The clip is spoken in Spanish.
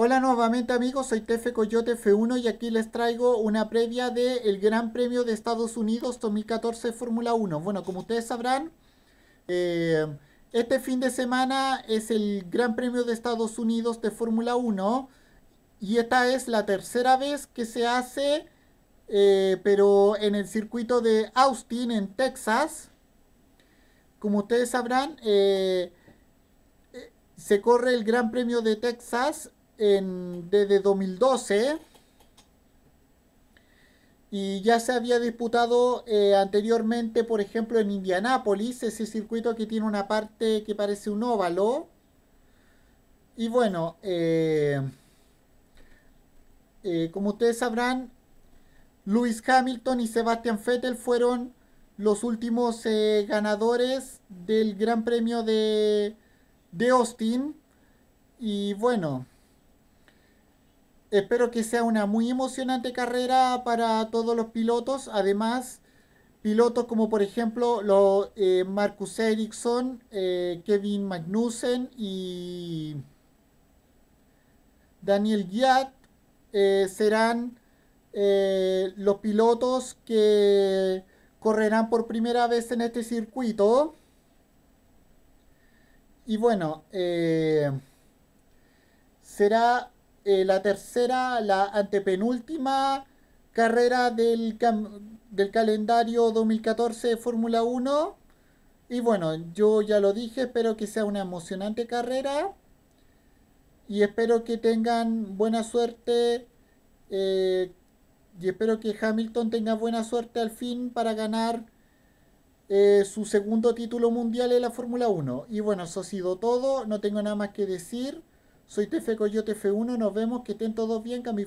Hola nuevamente amigos, soy Tefe Coyote F1 y aquí les traigo una previa del Gran Premio de Estados Unidos 2014 Fórmula 1. Bueno, como ustedes sabrán, eh, este fin de semana es el Gran Premio de Estados Unidos de Fórmula 1 y esta es la tercera vez que se hace, eh, pero en el circuito de Austin, en Texas. Como ustedes sabrán, eh, se corre el Gran Premio de Texas en, desde 2012 y ya se había disputado eh, anteriormente, por ejemplo, en Indianápolis, ese circuito que tiene una parte que parece un óvalo. Y bueno, eh, eh, como ustedes sabrán, Lewis Hamilton y Sebastian Vettel fueron los últimos ganadores del Gran Premio de Austin. Y bueno espero que sea una muy emocionante carrera para todos los pilotos. Además, pilotos como por ejemplo los eh, Marcus Ericsson, eh, Kevin Magnussen y Daniel Giat eh, serán los pilotos que correrán por primera vez en este circuito. Y bueno, será eh, la tercera, la antepenúltima carrera del, calendario 2014 de Fórmula 1. Y bueno, yo ya lo dije, espero que sea una emocionante carrera y espero que tengan buena suerte eh, y espero que Hamilton tenga buena suerte al fin para ganar eh, su segundo título mundial en la Fórmula 1. Y bueno, eso ha sido todo, no tengo nada más que decir. Soy TF e Coyote F1, nos vemos, que estén todos bien, que mi